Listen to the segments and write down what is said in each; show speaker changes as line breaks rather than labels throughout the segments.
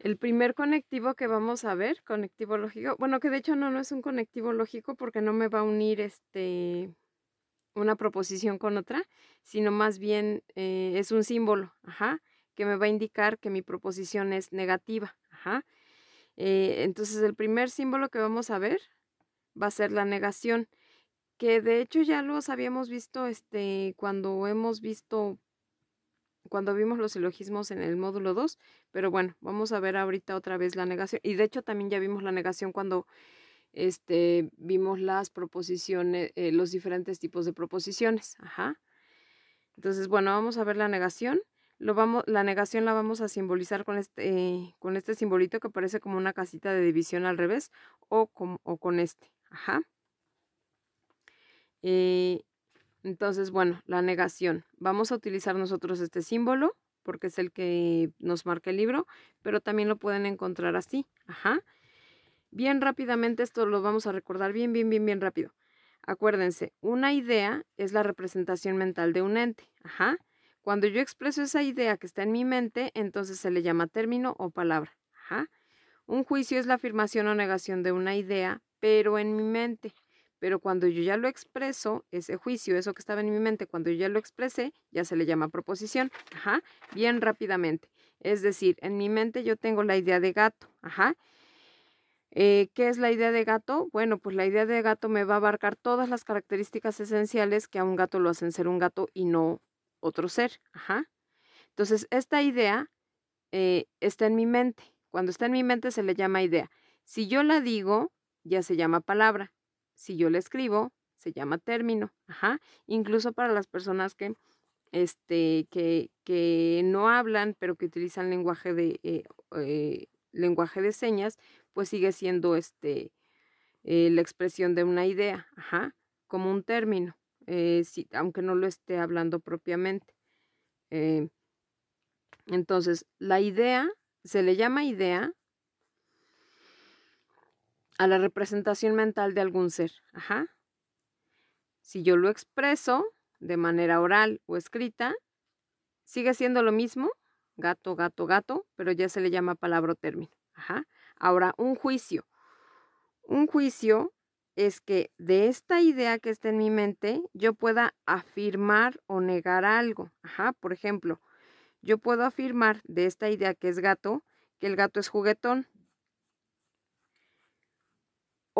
El primer conectivo que vamos a ver, conectivo lógico, bueno, que de hecho no, no es un conectivo lógico porque no me va a unir este, una proposición con otra, sino más bien eh, es un símbolo, ajá, que me va a indicar que mi proposición es negativa, ajá. Eh, entonces el primer símbolo que vamos a ver va a ser la negación, que de hecho ya los habíamos visto este, cuando hemos visto cuando vimos los elogismos en el módulo 2, pero bueno, vamos a ver ahorita otra vez la negación. Y de hecho también ya vimos la negación cuando este, vimos las proposiciones, eh, los diferentes tipos de proposiciones. Ajá. Entonces, bueno, vamos a ver la negación. Lo vamos, la negación la vamos a simbolizar con este, con este simbolito que parece como una casita de división al revés o con, con este. Ajá. Eh, entonces, bueno, la negación. Vamos a utilizar nosotros este símbolo porque es el que nos marca el libro, pero también lo pueden encontrar así. Ajá. Bien rápidamente, esto lo vamos a recordar bien, bien, bien, bien rápido. Acuérdense, una idea es la representación mental de un ente. Ajá. Cuando yo expreso esa idea que está en mi mente, entonces se le llama término o palabra. Ajá. Un juicio es la afirmación o negación de una idea, pero en mi mente. Pero cuando yo ya lo expreso, ese juicio, eso que estaba en mi mente, cuando yo ya lo expresé, ya se le llama proposición. Ajá, bien rápidamente. Es decir, en mi mente yo tengo la idea de gato. Ajá. Eh, ¿Qué es la idea de gato? Bueno, pues la idea de gato me va a abarcar todas las características esenciales que a un gato lo hacen ser un gato y no otro ser. Ajá. Entonces, esta idea eh, está en mi mente. Cuando está en mi mente se le llama idea. Si yo la digo, ya se llama palabra si yo le escribo, se llama término, incluso para las personas que, este, que, que no hablan, pero que utilizan lenguaje de, eh, eh, lenguaje de señas, pues sigue siendo este, eh, la expresión de una idea, ajá, como un término, si, aunque no lo esté hablando propiamente. entonces, la idea, se le llama idea a la representación mental de algún ser. Ajá. Si yo lo expreso de manera oral o escrita, sigue siendo lo mismo, gato, gato, gato, pero ya se le llama palabra o término. Ahora, un juicio. Un juicio es que de esta idea que está en mi mente, yo pueda afirmar o negar algo. Ajá. Por ejemplo, yo puedo afirmar de esta idea que es gato, que el gato es juguetón,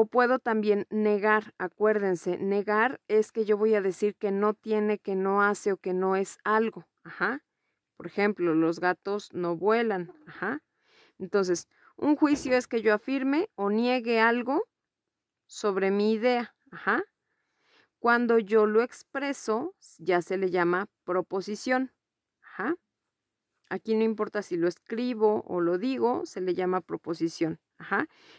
o puedo también negar, acuérdense, negar es que yo voy a decir que no tiene, que no hace o que no es algo. Ajá. Por ejemplo, los gatos no vuelan. Ajá. Entonces, un juicio es que yo afirme o niegue algo sobre mi idea. Ajá. Cuando yo lo expreso, ya se le llama proposición. Ajá. Aquí no importa si lo escribo o lo digo, se le llama proposición.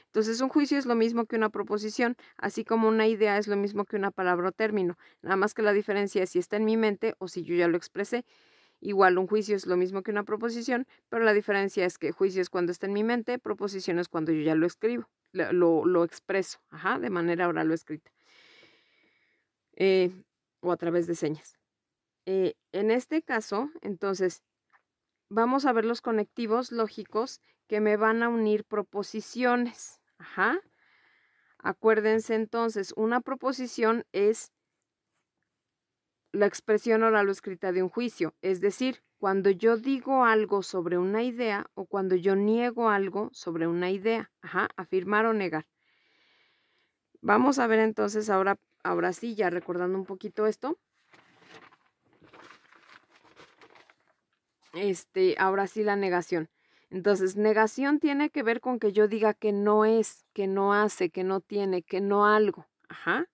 Entonces un juicio es lo mismo que una proposición, así como una idea es lo mismo que una palabra o término, nada más que la diferencia es si está en mi mente o si yo ya lo expresé. Igual un juicio es lo mismo que una proposición, pero la diferencia es que juicio es cuando está en mi mente, proposición es cuando yo ya lo escribo, lo, expreso, de manera oral o escrita. Eh, o a través de señas. Eh, en este caso, entonces, vamos a ver los conectivos lógicos que me van a unir proposiciones. Ajá. Acuérdense entonces, una proposición es la expresión oral o escrita de un juicio, es decir, cuando yo digo algo sobre una idea o cuando yo niego algo sobre una idea, ajá, afirmar o negar. Vamos a ver entonces ahora, ahora sí, ya recordando un poquito esto, este, ahora sí la negación. Entonces, negación tiene que ver con que yo diga que no es, que no hace, que no tiene, que no algo. Ajá.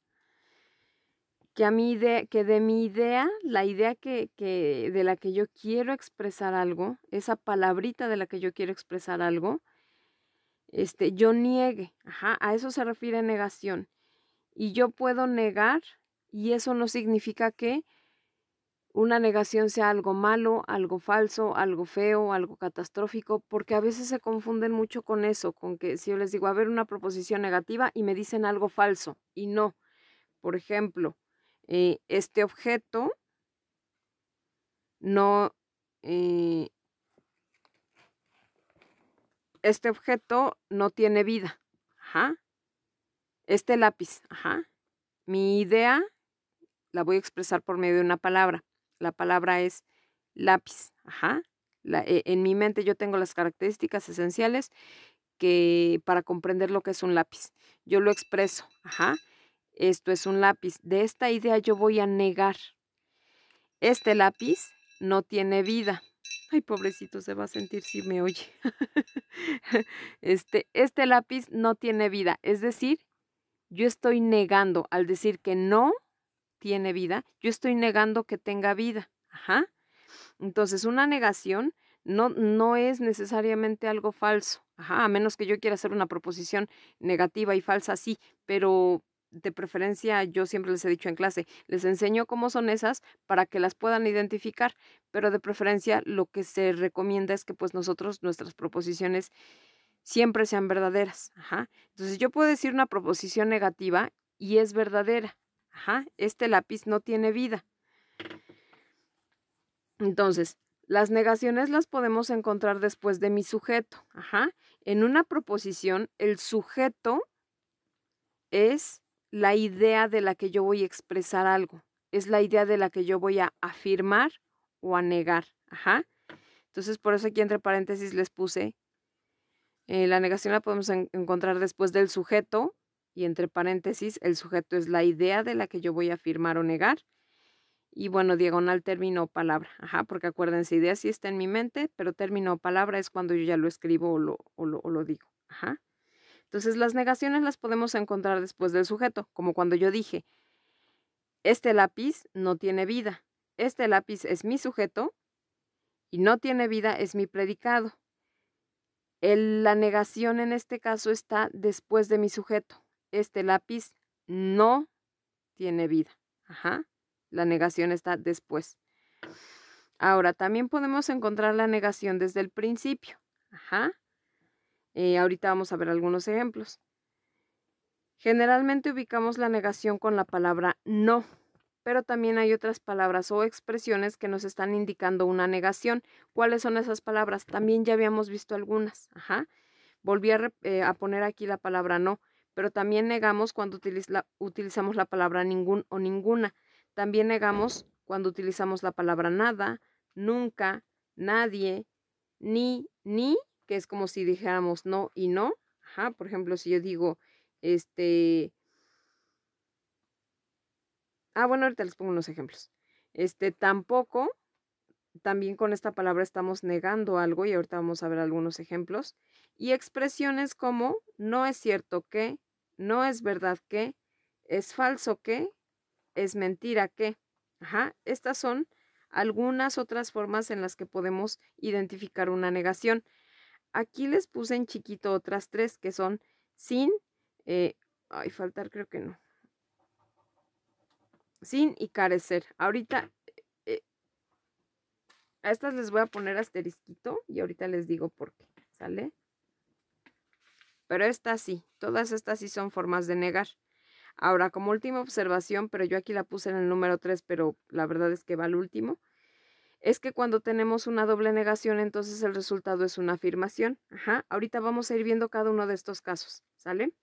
Que, a mi idea, que de mi idea, la idea que, que de la que yo quiero expresar algo, esa palabrita de la que yo quiero expresar algo, este, yo niegue. Ajá, a eso se refiere negación. Y yo puedo negar y eso no significa que una negación sea algo malo, algo falso, algo feo, algo catastrófico, porque a veces se confunden mucho con eso, con que si yo les digo, a ver, una proposición negativa y me dicen algo falso y no. Por ejemplo, eh, este objeto no... Eh, este objeto no tiene vida. Este lápiz. Ajá. Mi idea la voy a expresar por medio de una palabra. La palabra es lápiz. Ajá. E, en mi mente yo tengo las características esenciales que para comprender lo que es un lápiz. Yo lo expreso. Ajá. Esto es un lápiz. De esta idea yo voy a negar. Este lápiz no tiene vida. Ay, pobrecito, se va a sentir si me oye. este, este lápiz no tiene vida. Es decir, yo estoy negando al decir que no tiene vida, yo estoy negando que tenga vida. Ajá. Entonces, una negación no, no es necesariamente algo falso. Ajá, a menos que yo quiera hacer una proposición negativa y falsa, sí, pero de preferencia yo siempre les he dicho en clase, les enseño cómo son esas para que las puedan identificar, pero de preferencia lo que se recomienda es que pues nosotros nuestras proposiciones siempre sean verdaderas. Entonces yo puedo decir una proposición negativa y es verdadera. Ajá, este lápiz no tiene vida. Entonces, las negaciones las podemos encontrar después de mi sujeto. Ajá. En una proposición, el sujeto es la idea de la que yo voy a expresar algo. Es la idea de la que yo voy a afirmar o a negar. Ajá. Entonces, por eso aquí entre paréntesis les puse, eh, la negación la podemos encontrar después del sujeto y entre paréntesis el sujeto es la idea de la que yo voy a afirmar o negar. Y bueno, diagonal término palabra. Ajá, porque acuérdense, idea sí está en mi mente, pero término palabra es cuando yo ya lo escribo o lo, lo, digo. Ajá. Entonces las negaciones las podemos encontrar después del sujeto, como cuando yo dije, este lápiz no tiene vida. Este lápiz es mi sujeto y no tiene vida es mi predicado. la negación en este caso está después de mi sujeto este lápiz no tiene vida. Ajá. La negación está después. Ahora, también podemos encontrar la negación desde el principio. Ajá. Eh, ahorita vamos a ver algunos ejemplos. Generalmente ubicamos la negación con la palabra no, pero también hay otras palabras o expresiones que nos están indicando una negación. ¿Cuáles son esas palabras? También ya habíamos visto algunas. Ajá. Volví a eh, poner aquí la palabra no pero también negamos cuando utilizamos la palabra ningún o ninguna. También negamos cuando utilizamos la palabra nada, nunca, nadie, ni, ni, que es como si dijéramos no y no. Ajá, por ejemplo, si yo digo, este... Ah, bueno, ahorita les pongo unos ejemplos. Este, tampoco, también con esta palabra estamos negando algo y ahorita vamos a ver algunos ejemplos. Y expresiones como no es cierto que, no es verdad que, es falso que, es mentira que. Ajá, estas son algunas otras formas en las que podemos identificar una negación. Aquí les puse en chiquito otras tres que son sin, hay eh, faltar creo que no, sin y carecer. Ahorita eh, a estas les voy a poner asterisquito y ahorita les digo por qué, ¿sale? Pero estas sí, todas estas sí son formas de negar. Ahora, como última observación, pero yo aquí la puse en el número 3, pero la verdad es que va al último, es que cuando tenemos una doble negación, entonces el resultado es una afirmación. Ajá, ahorita vamos a ir viendo cada uno de estos casos, ¿sale?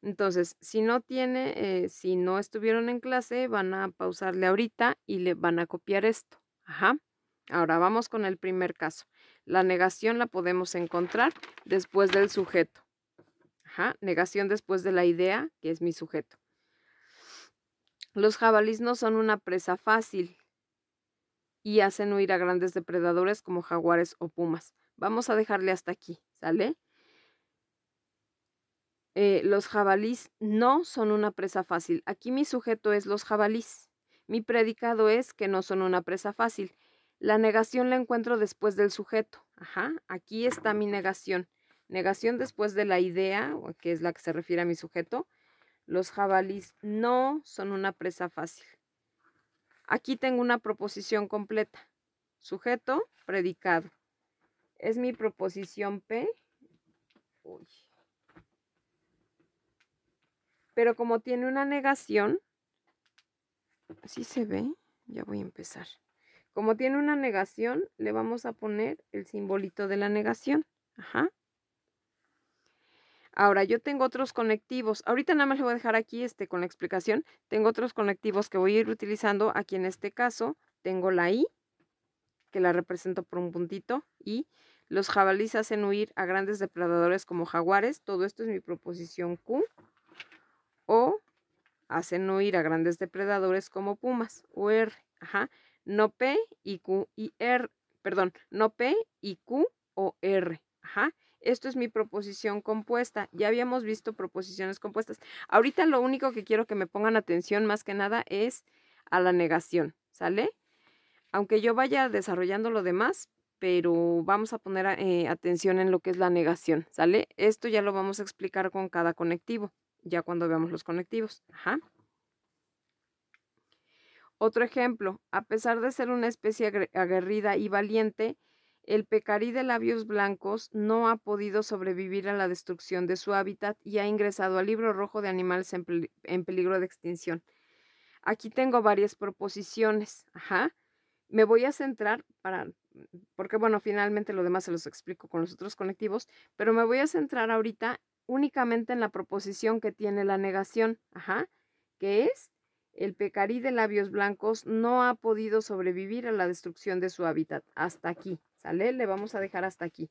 Entonces, si no tiene, eh, si no estuvieron en clase, van a pausarle ahorita y le van a copiar esto. Ajá. Ahora vamos con el primer caso. La negación la podemos encontrar después del sujeto negación después de la idea, que es mi sujeto. Los jabalíes no son una presa fácil y hacen huir a grandes depredadores como jaguares o pumas. Vamos a dejarle hasta aquí, ¿sale? Eh, los jabalís no son una presa fácil. Aquí mi sujeto es los jabalís. Mi predicado es que no son una presa fácil. La negación la encuentro después del sujeto. Ajá, aquí está mi negación. Negación después de la idea, que es la que se refiere a mi sujeto. Los jabalíes no son una presa fácil. Aquí tengo una proposición completa. Sujeto, predicado. Es mi proposición P. Pero como tiene una negación, así se ve, ya voy a empezar. Como tiene una negación, le vamos a poner el simbolito de la negación. Ajá. Ahora, yo tengo otros conectivos. Ahorita nada más le voy a dejar aquí este con la explicación. Tengo otros conectivos que voy a ir utilizando. Aquí en este caso tengo la I, que la represento por un puntito. Y los jabalíes hacen huir a grandes depredadores como jaguares. Todo esto es mi proposición Q. O hacen huir a grandes depredadores como pumas. O R. Ajá. No P y Q y R. Perdón, no P y Q o R. Ajá. Esto es mi proposición compuesta. Ya habíamos visto proposiciones compuestas. Ahorita lo único que quiero que me pongan atención más que nada es a la negación, ¿sale? Aunque yo vaya desarrollando lo demás, pero vamos a poner eh, atención en lo que es la negación, ¿sale? Esto ya lo vamos a explicar con cada conectivo, ya cuando veamos los conectivos. Otro ejemplo, a pesar de ser una especie aguerrida y valiente, el pecarí de labios blancos no ha podido sobrevivir a la destrucción de su hábitat y ha ingresado al libro rojo de animales en, peligro de extinción. Aquí tengo varias proposiciones. Ajá. Me voy a centrar para, mm, porque bueno, finalmente lo demás se los explico con los otros conectivos, pero me voy a centrar ahorita únicamente en la proposición que tiene la negación, ajá, que es el pecarí de labios blancos no ha podido sobrevivir a la destrucción de su hábitat. Hasta aquí. ¿Sale? Le vamos a dejar hasta aquí.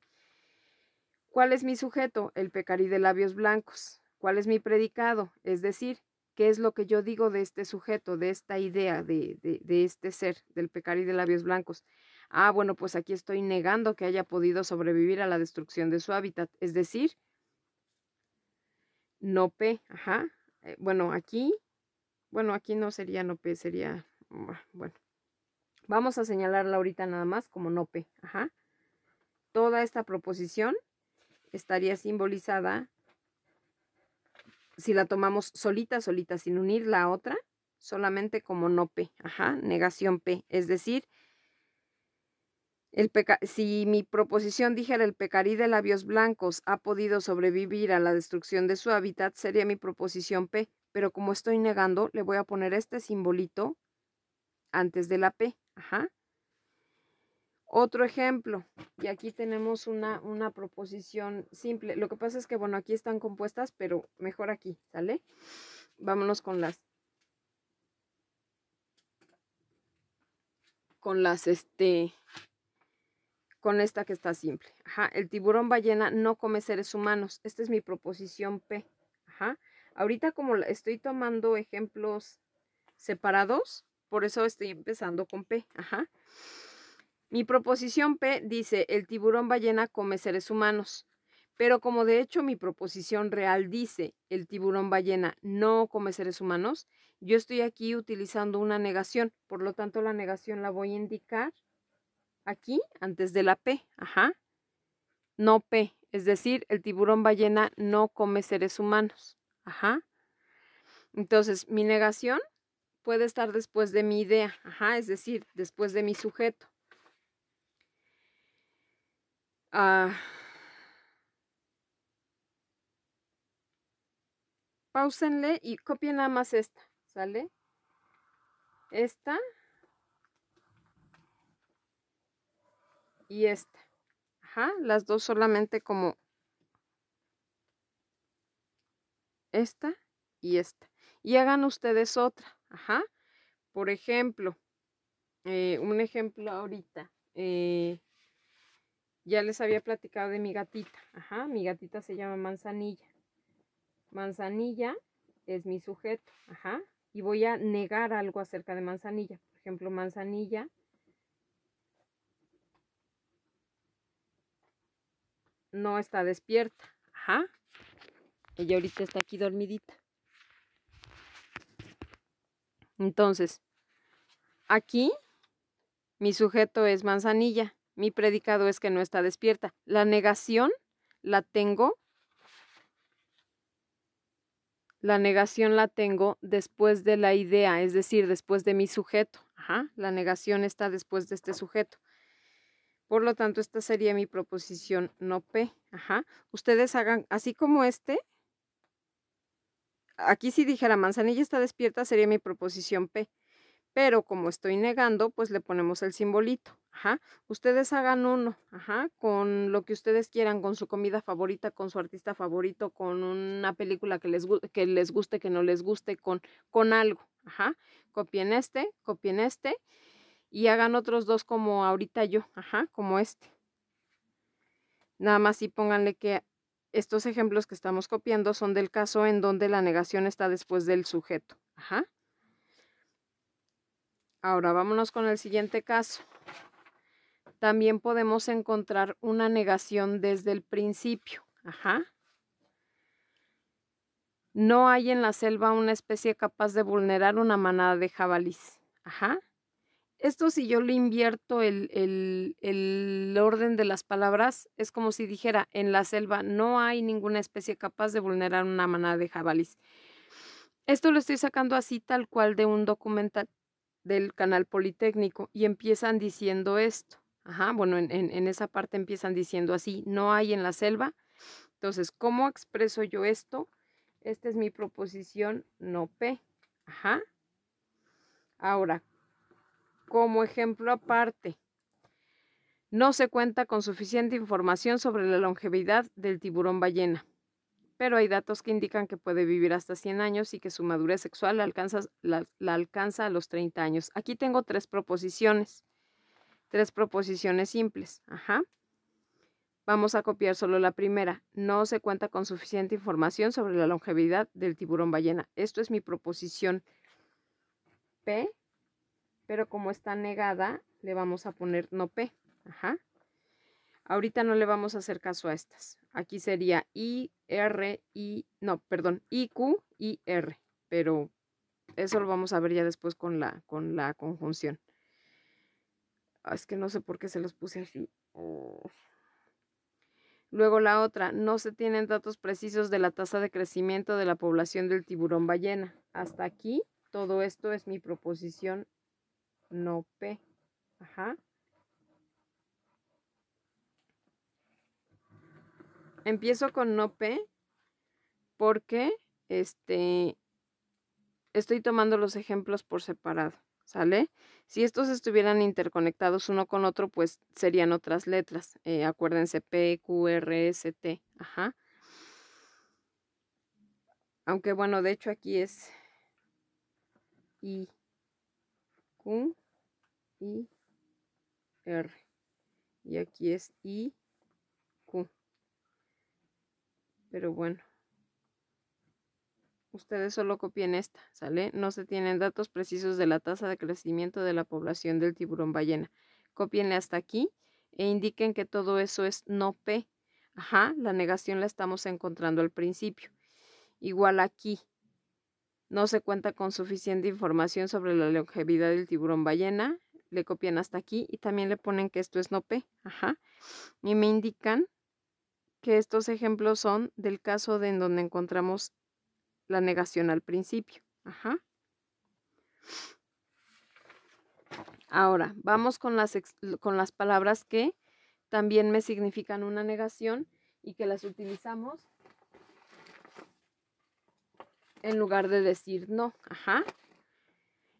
¿Cuál es mi sujeto? El pecarí de labios blancos. ¿Cuál es mi predicado? Es decir, ¿qué es lo que yo digo de este sujeto, de esta idea, de, este ser, del pecarí de labios blancos? Ah, bueno, pues aquí estoy negando que haya podido sobrevivir a la destrucción de su hábitat. Es decir, no P, ajá. Eh, bueno, aquí, bueno, aquí no sería no P, sería, mm, bueno. Vamos a señalarla ahorita nada más como no Ajá. Toda esta proposición estaría simbolizada, si la tomamos solita, solita, sin unir la otra, solamente como no p. Ajá, negación P. Es decir, el si mi proposición dijera el pecarí de labios blancos ha podido sobrevivir a la destrucción de su hábitat, sería mi proposición P. Pero como estoy negando, le voy a poner este simbolito antes de la P. Ajá. Otro ejemplo, y aquí tenemos una, una proposición simple. Lo que pasa es que, bueno, aquí están compuestas, pero mejor aquí, ¿sale? Vámonos con las con las este con esta que está simple. Ajá, el tiburón ballena no come seres humanos. Esta es mi proposición P. Ajá. Ahorita como estoy tomando ejemplos separados, por eso estoy empezando con P. Ajá. Mi proposición P dice, el tiburón ballena come seres humanos. Pero como de hecho mi proposición real dice, el tiburón ballena no come seres humanos, yo estoy aquí utilizando una negación. Por lo tanto, la negación la voy a indicar aquí antes de la P. Ajá. No P. Es decir, el tiburón ballena no come seres humanos. Ajá. Entonces, mi negación puede estar después de mi idea, ajá, es decir, después de mi sujeto. Ah. Páusenle pausenle y copien nada más esta, ¿sale? Esta y esta. Ajá, las dos solamente como esta y esta. Y hagan ustedes otra. Ajá. Por ejemplo, eh, un ejemplo ahorita. Eh, ya les había platicado de mi gatita. Ajá, mi gatita se llama Manzanilla. Manzanilla es mi sujeto. Ajá. Y voy a negar algo acerca de Manzanilla. Por ejemplo, Manzanilla no está despierta. Ajá. Ella ahorita está aquí dormidita. Entonces, aquí mi sujeto es manzanilla, mi predicado es que no está despierta. La negación la tengo. La negación la tengo después de la idea, es decir, después de mi sujeto. Ajá, la negación está después de este sujeto. Por lo tanto, esta sería mi proposición no P. Ajá. Ustedes hagan, así como este, Aquí si dijera manzanilla está despierta sería mi proposición P. Pero como estoy negando, pues le ponemos el simbolito. Ajá. Ustedes hagan uno, ajá, con lo que ustedes quieran, con su comida favorita, con su artista favorito, con una película que les, que les guste, que no les guste, con, con algo. Ajá. Copien este, copien este y hagan otros dos como ahorita yo, ajá, como este. Nada más y pónganle que estos ejemplos que estamos copiando son del caso en donde la negación está después del sujeto. Ajá. Ahora vámonos con el siguiente caso. También podemos encontrar una negación desde el principio. Ajá. No hay en la selva una especie capaz de vulnerar una manada de jabalís. Ajá esto si yo le invierto el, el, orden de las palabras, es como si dijera, en la selva no hay ninguna especie capaz de vulnerar una manada de jabalís. Esto lo estoy sacando así tal cual de un documental del canal Politécnico y empiezan diciendo esto. Ajá, bueno, en, en esa parte empiezan diciendo así, no hay en la selva. Entonces, ¿cómo expreso yo esto? Esta es mi proposición no P. Ajá. Ahora, como ejemplo aparte. No se cuenta con suficiente información sobre la longevidad del tiburón ballena, pero hay datos que indican que puede vivir hasta 100 años y que su madurez sexual la alcanza, la, alcanza a los 30 años. Aquí tengo tres proposiciones, tres proposiciones simples. Ajá. Vamos a copiar solo la primera. No se cuenta con suficiente información sobre la longevidad del tiburón ballena. Esto es mi proposición P pero como está negada, le vamos a poner no P. Ajá. Ahorita no le vamos a hacer caso a estas. Aquí sería I, R, I, no, perdón, I, Q, I, R. Pero eso lo vamos a ver ya después con la, con la conjunción. Ah, es que no sé por qué se los puse así. Oh. Luego la otra, no se tienen datos precisos de la tasa de crecimiento de la población del tiburón ballena. Hasta aquí, todo esto es mi proposición no P. Ajá. Empiezo con no P porque este, estoy tomando los ejemplos por separado, ¿sale? Si estos estuvieran interconectados uno con otro, pues serían otras letras. Eh, acuérdense P, Q, R, S, T. Ajá. Aunque bueno, de hecho aquí es I. Q y R. Y aquí es I, Q. Pero bueno. Ustedes solo copien esta, ¿sale? No se tienen datos precisos de la tasa de crecimiento de la población del tiburón ballena. Copienle hasta aquí e indiquen que todo eso es no P. Ajá, la negación la estamos encontrando al principio. Igual aquí, no se cuenta con suficiente información sobre la longevidad del tiburón ballena. Le copian hasta aquí y también le ponen que esto es no P. Ajá. Y me indican que estos ejemplos son del caso de en donde encontramos la negación al principio. Ajá. Ahora, vamos con las, con las palabras que también me significan una negación y que las utilizamos en lugar de decir no. Ajá.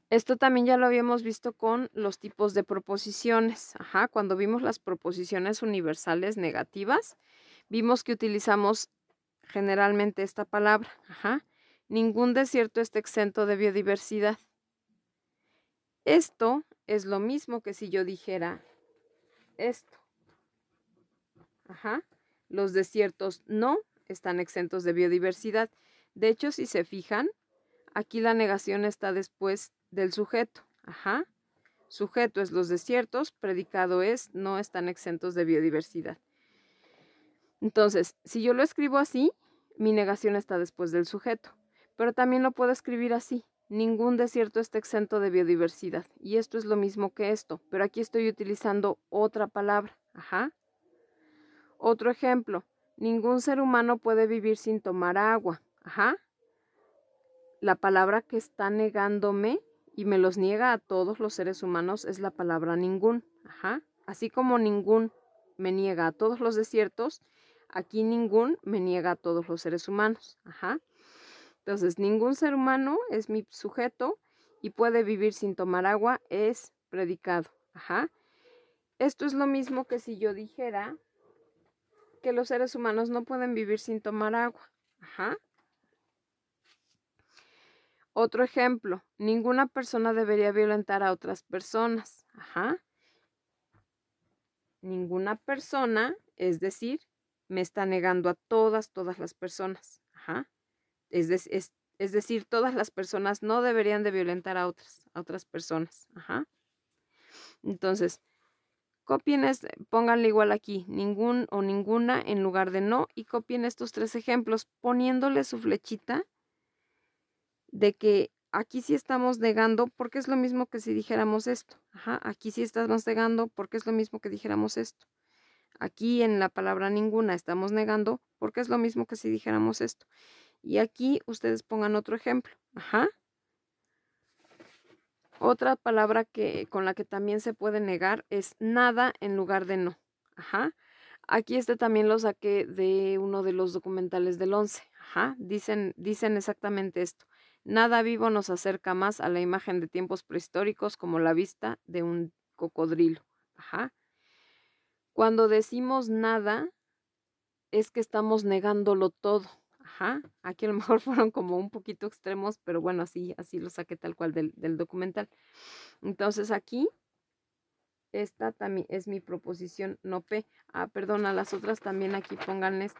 Esto también ya lo habíamos visto con los tipos de proposiciones. Ajá, cuando vimos las proposiciones universales negativas, vimos que utilizamos generalmente esta palabra. Ajá. Ningún desierto está exento de biodiversidad. Esto es lo mismo que si yo dijera esto. Ajá. Los desiertos no están exentos de biodiversidad. De hecho, si se fijan, aquí la negación está después del sujeto. Ajá. Sujeto es los desiertos, predicado es no están exentos de biodiversidad. Entonces, si yo lo escribo así, mi negación está después del sujeto. Pero también lo puedo escribir así. Ningún desierto está exento de biodiversidad. Y esto es lo mismo que esto, pero aquí estoy utilizando otra palabra. Ajá. Otro ejemplo. Ningún ser humano puede vivir sin tomar agua. Ajá. La palabra que está negándome y me los niega a todos los seres humanos es la palabra ningún. Ajá. Así como ningún me niega a todos los desiertos, aquí ningún me niega a todos los seres humanos. Ajá. Entonces, ningún ser humano es mi sujeto y puede vivir sin tomar agua, es predicado. Ajá. Esto es lo mismo que si yo dijera que los seres humanos no pueden vivir sin tomar agua. Ajá. Otro ejemplo, ninguna persona debería violentar a otras personas. Ajá. Ninguna persona, es decir, me está negando a todas, todas las personas. Ajá. Es, es, decir, todas las personas no deberían de violentar a otras, a otras personas. Ajá. Entonces, copien, pónganle igual aquí, ningún o ninguna en lugar de no, y copien estos tres ejemplos poniéndole su flechita de que aquí sí estamos negando, porque es lo mismo que si dijéramos esto. Ajá, aquí sí estamos negando, porque es lo mismo que dijéramos esto. Aquí en la palabra ninguna estamos negando, porque es lo mismo que si dijéramos esto. Y aquí ustedes pongan otro ejemplo. Ajá. Otra palabra que, con la que también se puede negar es nada en lugar de no. Ajá. Aquí este también lo saqué de uno de los documentales del 11. Ajá. Dicen, dicen exactamente esto. Nada vivo nos acerca más a la imagen de tiempos prehistóricos como la vista de un cocodrilo. Ajá. Cuando decimos nada, es que estamos negándolo todo. Ajá. Aquí a lo mejor fueron como un poquito extremos, pero bueno, así, así lo saqué tal cual del, documental. Entonces aquí, esta también es mi proposición no P. Ah, perdona, las otras también aquí pónganles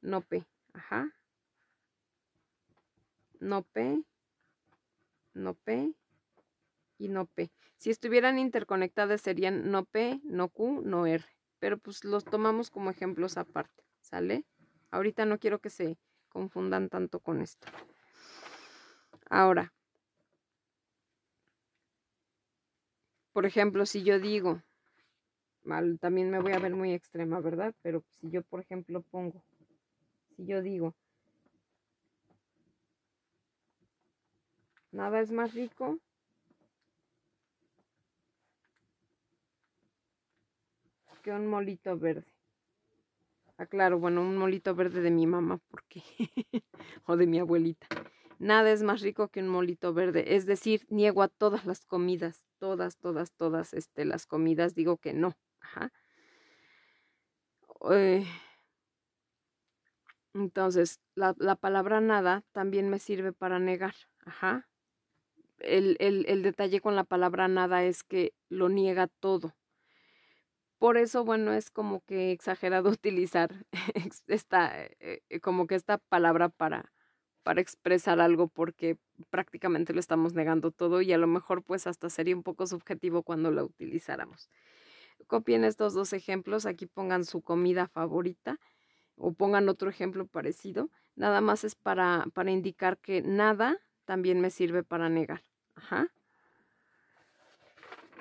no P. Ajá no P, no P y no P. Si estuvieran interconectadas serían no P, no Q, no R. Er. Pero pues los tomamos como ejemplos aparte, ¿sale? Ahorita no quiero que se confundan tanto con esto. Ahora, por ejemplo, si yo digo, mal, también me voy a ver muy extrema, ¿verdad? Pero si yo, por ejemplo, pongo, si yo digo, Nada es más rico. Que un molito verde. Aclaro, ah, bueno, un molito verde de mi mamá, porque. o de mi abuelita. Nada es más rico que un molito verde. Es decir, niego a todas las comidas. Todas, todas, todas este, las comidas. Digo que no. Ajá. Eh, entonces, la, palabra nada también me sirve para negar. Ajá el, detalle con la palabra nada es que lo niega todo. Por eso, bueno, es como que exagerado utilizar esta, eh, eh, como que esta palabra para, para expresar algo porque prácticamente lo estamos negando todo y a lo mejor pues hasta sería un poco subjetivo cuando lo utilizáramos. Copien estos dos ejemplos, aquí pongan su comida favorita o pongan otro ejemplo parecido, nada más es para, para indicar que nada también me sirve para negar. Ajá.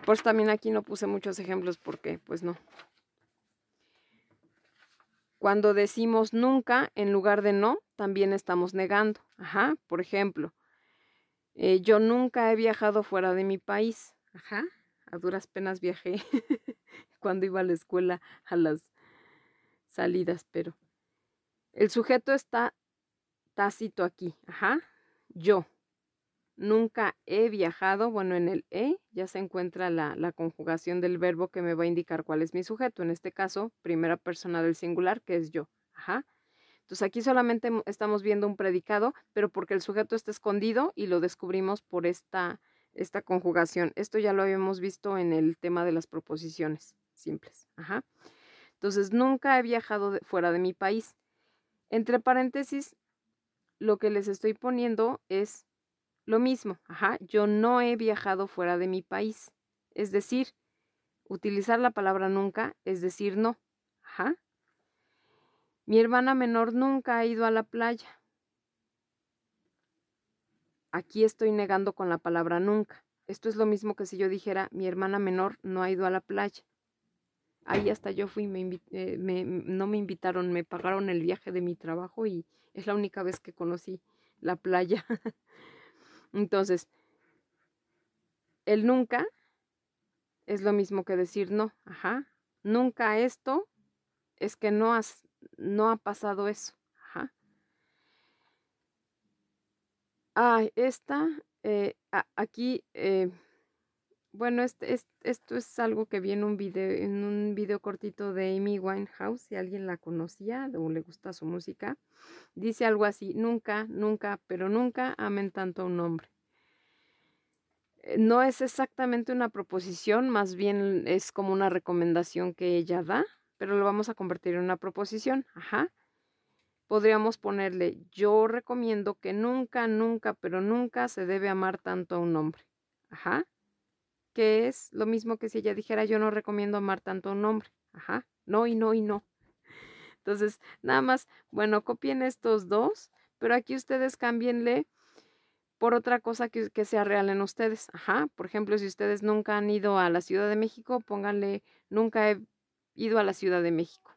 Pues también aquí no puse muchos ejemplos porque, pues no. Cuando decimos nunca en lugar de no, también estamos negando. Ajá. Por ejemplo, eh, yo nunca he viajado fuera de mi país. Ajá. A duras penas viajé cuando iba a la escuela a las salidas, pero el sujeto está tácito aquí. Ajá. Yo. Nunca he viajado, bueno, en el E ya se encuentra la, la, conjugación del verbo que me va a indicar cuál es mi sujeto. En este caso, primera persona del singular, que es yo. Ajá. Entonces aquí solamente estamos viendo un predicado, pero porque el sujeto está escondido y lo descubrimos por esta, esta conjugación. Esto ya lo habíamos visto en el tema de las proposiciones simples. Ajá. Entonces, nunca he viajado fuera de mi país. Entre paréntesis, lo que les estoy poniendo es lo mismo, ajá, yo no he viajado fuera de mi país. Es decir, utilizar la palabra nunca es decir no. Ajá. Mi hermana menor nunca ha ido a la playa. Aquí estoy negando con la palabra nunca. Esto es lo mismo que si yo dijera, mi hermana menor no ha ido a la playa. Ahí hasta yo fui, eh, no me invitaron, me pagaron el viaje de mi trabajo y es la única vez que conocí la playa. Entonces, el nunca es lo mismo que decir no, ajá, nunca esto es que no, has, no ha pasado eso, ajá. Ah, esta, eh, aquí... Eh, bueno, esto es algo que vi en un video, en un video cortito de Amy Winehouse, si alguien la conocía o le gusta su música. Dice algo así, nunca, nunca, pero nunca amen tanto a un hombre. Eh, no es exactamente una proposición, más bien es como una recomendación que ella da, pero lo vamos a convertir en una proposición. Ajá. Podríamos ponerle, yo recomiendo que nunca, nunca, pero nunca se debe amar tanto a un hombre. Ajá que es lo mismo que si ella dijera yo no recomiendo amar tanto a un hombre. Ajá, no y no y no. Entonces, nada más, bueno, copien estos dos, pero aquí ustedes cámbienle por otra cosa que, que sea real en ustedes. Ajá, por ejemplo, si ustedes nunca han ido a la Ciudad de México, pónganle nunca he ido a la Ciudad de México.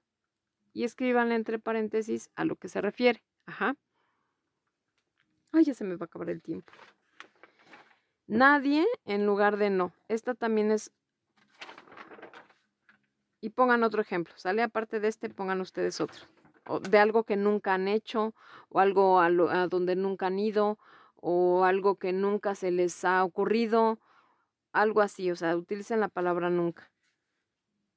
Y escríbanle entre paréntesis a lo que se refiere. Ajá. Ay, ya se me va a acabar el tiempo. Nadie en lugar de no. Esta también es... Y pongan otro ejemplo, ¿sale? Aparte de este, pongan ustedes otro. O de algo que nunca han hecho, o algo a, a donde nunca han ido, o algo que nunca se les ha ocurrido, algo así. O sea, utilicen la palabra nunca.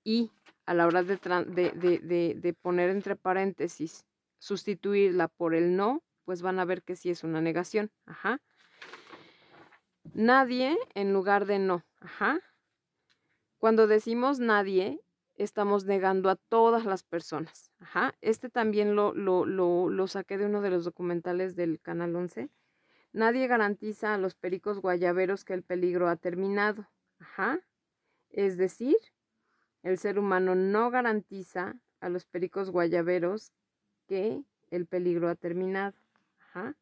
Y a la hora de, de, de, de, poner entre paréntesis, sustituirla por el no, pues van a ver que sí es una negación. Ajá. Nadie en lugar de no. Ajá. Cuando decimos nadie, estamos negando a todas las personas. Ajá. Este también lo, saqué de uno de los documentales del Canal 11. Nadie garantiza a los pericos guayaberos que el peligro ha terminado. Ajá. Es decir, el ser humano no garantiza a los pericos guayaberos que el peligro ha terminado. Ajá.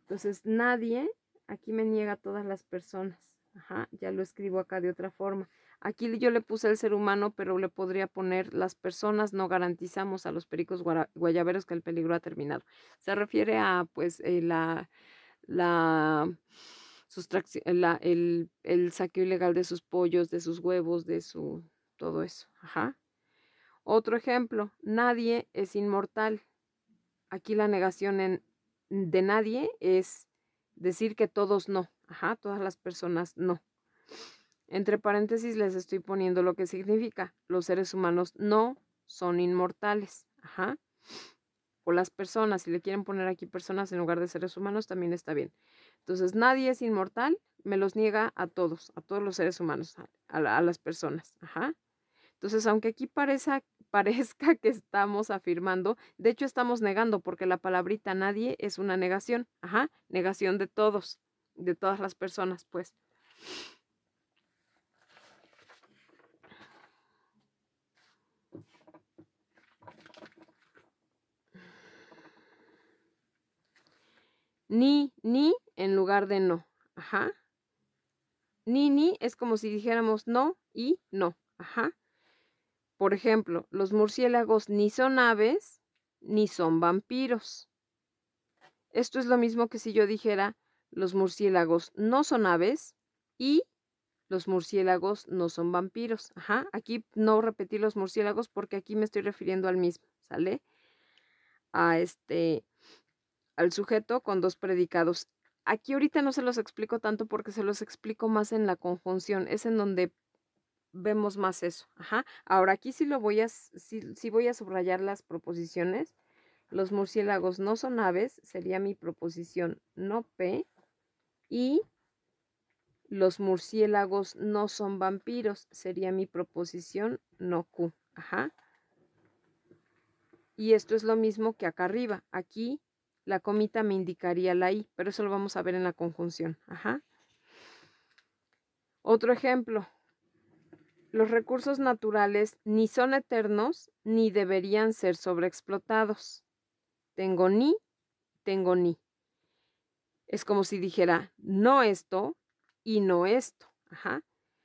Entonces nadie Aquí me niega a todas las personas. Ajá, ya lo escribo acá de otra forma. Aquí yo le puse el ser humano, pero le podría poner las personas no garantizamos a los pericos guayaberos que el peligro ha terminado. Se refiere a pues eh, la, la sustracción, eh, el, saqueo ilegal de sus pollos, de sus huevos, de su todo eso. Ajá. Otro ejemplo, nadie es inmortal. Aquí la negación en, de nadie es decir que todos no. Ajá, todas las personas no. Entre paréntesis les estoy poniendo lo que significa. Los seres humanos no son inmortales. Ajá. O las personas, si le quieren poner aquí personas en lugar de seres humanos, también está bien. Entonces, nadie es inmortal, me los niega a todos, a todos los seres humanos, a, las personas. Entonces, aunque aquí parezca, parezca que estamos afirmando, de hecho estamos negando, porque la palabrita nadie es una negación, ajá, negación de todos, de todas las personas, pues. Ni, ni en lugar de no, ajá. Ni, ni es como si dijéramos no y no, ajá. Por ejemplo, los murciélagos ni son aves ni son vampiros. Esto es lo mismo que si yo dijera, los murciélagos no son aves y los murciélagos no son vampiros. Ajá, aquí no repetí los murciélagos porque aquí me estoy refiriendo al mismo, ¿sale? A este, al sujeto con dos predicados. Aquí ahorita no se los explico tanto porque se los explico más en la conjunción, es en donde vemos más eso. Ahora aquí sí lo voy a, voy a subrayar las proposiciones. Los murciélagos no son aves, sería mi proposición no P. Y los murciélagos no son vampiros, sería mi proposición no Q. Y esto es lo mismo que acá arriba. Aquí la comita me indicaría la I, pero eso lo vamos a ver en la conjunción. Ajá. Otro ejemplo, los recursos naturales ni son eternos ni deberían ser sobreexplotados. Tengo ni, tengo ni. Es como si dijera no esto y no esto. Ajá.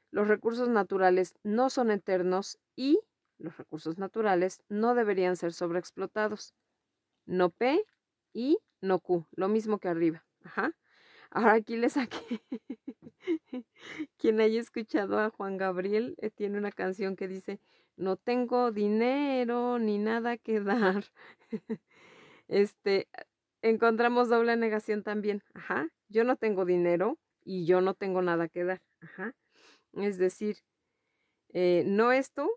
Los recursos naturales no son eternos y los recursos naturales no deberían ser sobreexplotados. No P y no Q, lo mismo que arriba. Ajá. Ahora aquí le saqué. Quien haya escuchado a Juan Gabriel eh, tiene una canción que dice, no tengo dinero ni nada que dar. este, encontramos doble negación también. Ajá, yo no tengo dinero y yo no tengo nada que dar. Ajá. Es decir, eh, no esto,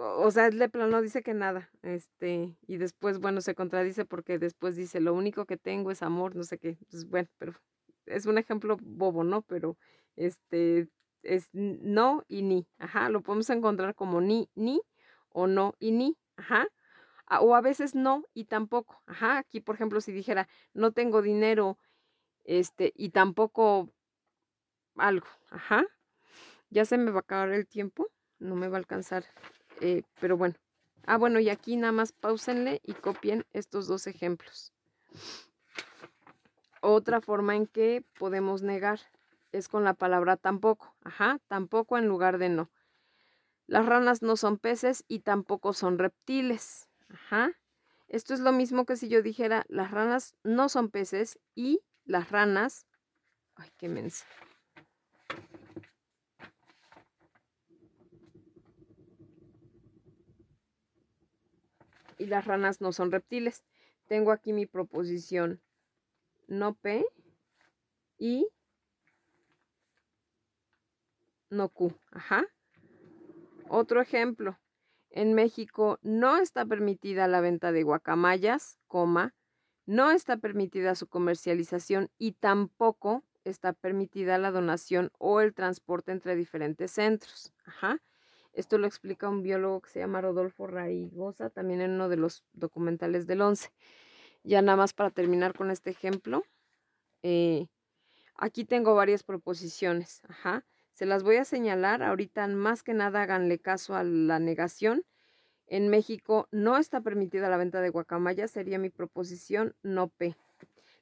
o sea, de plano dice que nada, este, y después, bueno, se contradice porque después dice, lo único que tengo es amor, no sé qué, pues bueno, pero es un ejemplo bobo, ¿no? Pero, este, es no y ni, ajá, lo podemos encontrar como ni, ni, o no y ni, ajá, o a veces no y tampoco, ajá, aquí, por ejemplo, si dijera, no tengo dinero, este, y tampoco algo, ajá, ya se me va a acabar el tiempo, no me va a alcanzar eh, pero bueno. Ah, bueno, y aquí nada más pausenle y copien estos dos ejemplos. Otra forma en que podemos negar es con la palabra tampoco. Ajá, tampoco en lugar de no. Las ranas no son peces y tampoco son reptiles. Ajá. Esto es lo mismo que si yo dijera las ranas no son peces y las ranas... Ay, qué mensa. y las ranas no son reptiles. Tengo aquí mi proposición no P y no Q. Ajá. Otro ejemplo. En México no está permitida la venta de guacamayas, coma, no está permitida su comercialización y tampoco está permitida la donación o el transporte entre diferentes centros. Ajá. Esto lo explica un biólogo que se llama Rodolfo Raigosa, también en uno de los documentales del 11. Ya nada más para terminar con este ejemplo, eh, aquí tengo varias proposiciones. Ajá. Se las voy a señalar. Ahorita más que nada háganle caso a la negación. En México no está permitida la venta de guacamaya, sería mi proposición no P.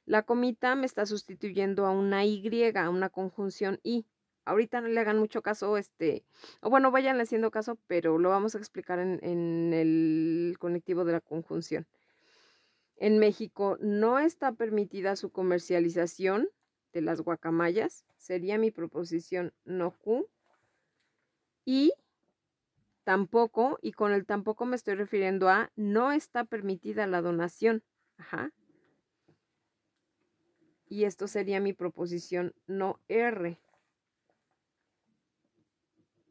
La comita me está sustituyendo a una Y, a una conjunción I ahorita no le hagan mucho caso, este, o bueno, vayan haciendo caso, pero lo vamos a explicar en, en, el conectivo de la conjunción. En México no está permitida su comercialización de las guacamayas, sería mi proposición no Q. Y tampoco, y con el tampoco me estoy refiriendo a, no está permitida la donación. Ajá. Y esto sería mi proposición no R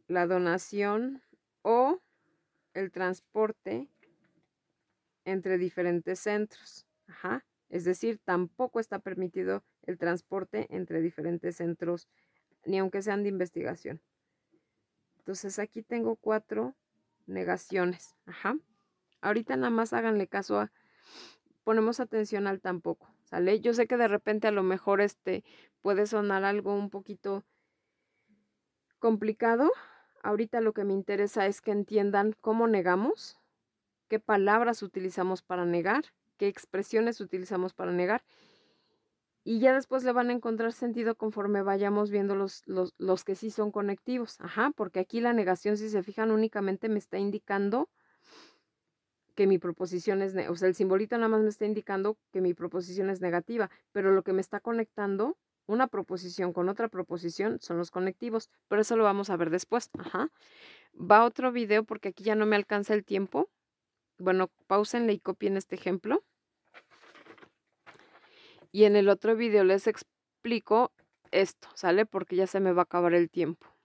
la donación o el transporte entre diferentes centros. Ajá. Es decir, tampoco está permitido el transporte entre diferentes centros, ni aunque sean de investigación. Entonces aquí tengo cuatro negaciones. Ajá. Ahorita nada más háganle caso a, ponemos atención al tampoco, ¿sale? Yo sé que de repente a lo mejor este puede sonar algo un poquito complicado, Ahorita lo que me interesa es que entiendan cómo negamos, qué palabras utilizamos para negar, qué expresiones utilizamos para negar. Y ya después le van a encontrar sentido conforme vayamos viendo los, los, que sí son conectivos. Ajá, porque aquí la negación, si se fijan, únicamente me está indicando que mi proposición es, o sea, el simbolito nada más me está indicando que mi proposición es negativa, pero lo que me está conectando una proposición con otra proposición son los conectivos, pero eso lo vamos a ver después. Va otro video porque aquí ya no me alcanza el tiempo. Bueno, pausenle y copien este ejemplo. Y en el otro video les explico esto, ¿sale? Porque ya se me va a acabar el tiempo.